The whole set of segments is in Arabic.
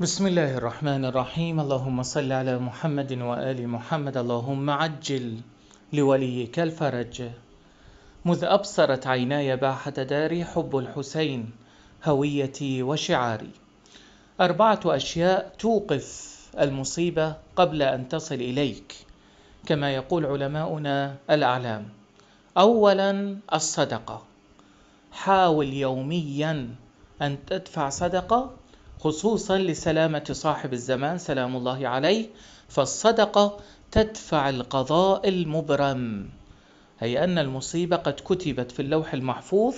بسم الله الرحمن الرحيم اللهم صل على محمد وآل محمد اللهم عجل لوليك الفرج مذ أبصرت عيناي باحة داري حب الحسين هويتي وشعاري أربعة أشياء توقف المصيبة قبل أن تصل إليك كما يقول علماؤنا الأعلام أولا الصدقة حاول يوميا أن تدفع صدقة خصوصا لسلامة صاحب الزمان سلام الله عليه فالصدقة تدفع القضاء المبرم أي أن المصيبة قد كتبت في اللوح المحفوظ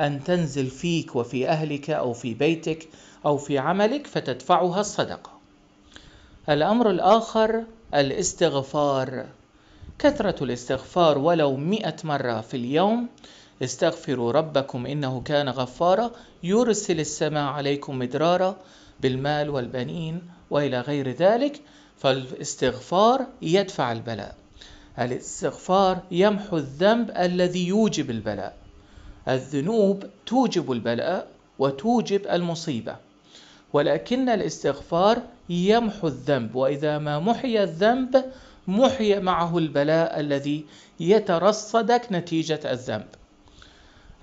أن تنزل فيك وفي أهلك أو في بيتك أو في عملك فتدفعها الصدقة الأمر الآخر الاستغفار كثرة الاستغفار ولو مئة مرة في اليوم استغفروا ربكم إنه كان غفارا يرسل السماء عليكم مدرارا بالمال والبنين وإلى غير ذلك فالاستغفار يدفع البلاء الاستغفار يمحو الذنب الذي يوجب البلاء الذنوب توجب البلاء وتوجب المصيبة ولكن الاستغفار يمحو الذنب وإذا ما محي الذنب محي معه البلاء الذي يترصدك نتيجة الذنب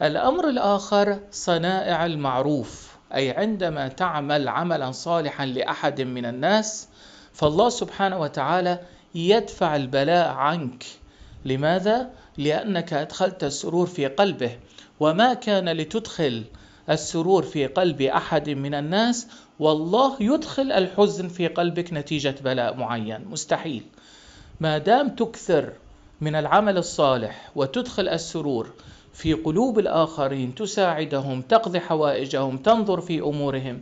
الأمر الآخر صنائع المعروف أي عندما تعمل عملا صالحا لأحد من الناس فالله سبحانه وتعالى يدفع البلاء عنك لماذا؟ لأنك أدخلت السرور في قلبه وما كان لتدخل السرور في قلب أحد من الناس والله يدخل الحزن في قلبك نتيجة بلاء معين مستحيل ما دام تكثر من العمل الصالح وتدخل السرور في قلوب الآخرين تساعدهم تقضي حوائجهم تنظر في أمورهم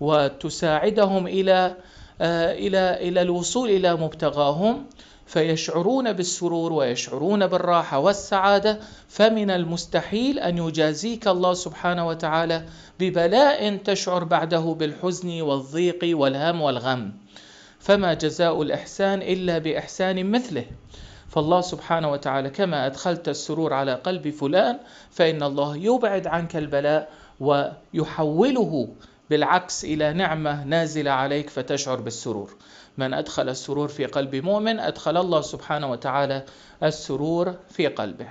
وتساعدهم إلى آه، إلى إلى الوصول إلى مبتغاهم فيشعرون بالسرور ويشعرون بالراحه والسعاده فمن المستحيل ان يجازيك الله سبحانه وتعالى ببلاء تشعر بعده بالحزن والضيق والهم والغم فما جزاء الاحسان الا باحسان مثله فالله سبحانه وتعالى كما أدخلت السرور على قلب فلان فإن الله يبعد عنك البلاء ويحوله بالعكس إلى نعمة نازلة عليك فتشعر بالسرور من أدخل السرور في قلب مؤمن أدخل الله سبحانه وتعالى السرور في قلبه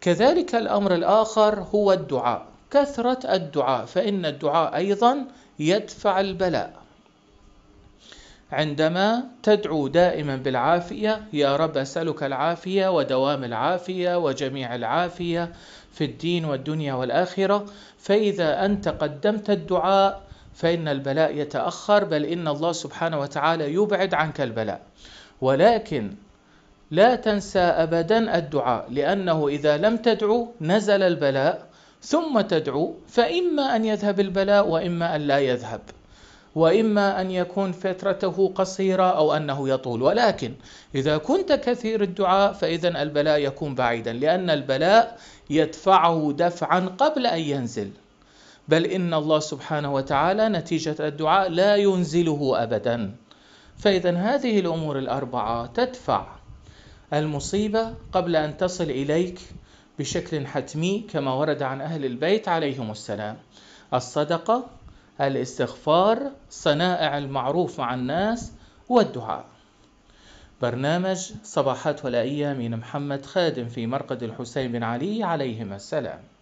كذلك الأمر الآخر هو الدعاء كثرة الدعاء فإن الدعاء أيضا يدفع البلاء عندما تدعو دائما بالعافية يا رب أسألك العافية ودوام العافية وجميع العافية في الدين والدنيا والآخرة فإذا أنت قدمت الدعاء فإن البلاء يتأخر بل إن الله سبحانه وتعالى يبعد عنك البلاء ولكن لا تنسى أبدا الدعاء لأنه إذا لم تدعو نزل البلاء ثم تدعو فإما أن يذهب البلاء وإما أن لا يذهب وإما أن يكون فترته قصيرة أو أنه يطول ولكن إذا كنت كثير الدعاء فإذا البلاء يكون بعيدا لأن البلاء يدفعه دفعا قبل أن ينزل بل إن الله سبحانه وتعالى نتيجة الدعاء لا ينزله أبدا فإذا هذه الأمور الأربعة تدفع المصيبة قبل أن تصل إليك بشكل حتمي كما ورد عن أهل البيت عليهم السلام الصدقة الاستغفار صنائع المعروف مع الناس والدعاء برنامج صباحات ولائية من محمد خادم في مرقد الحسين بن علي عليهما السلام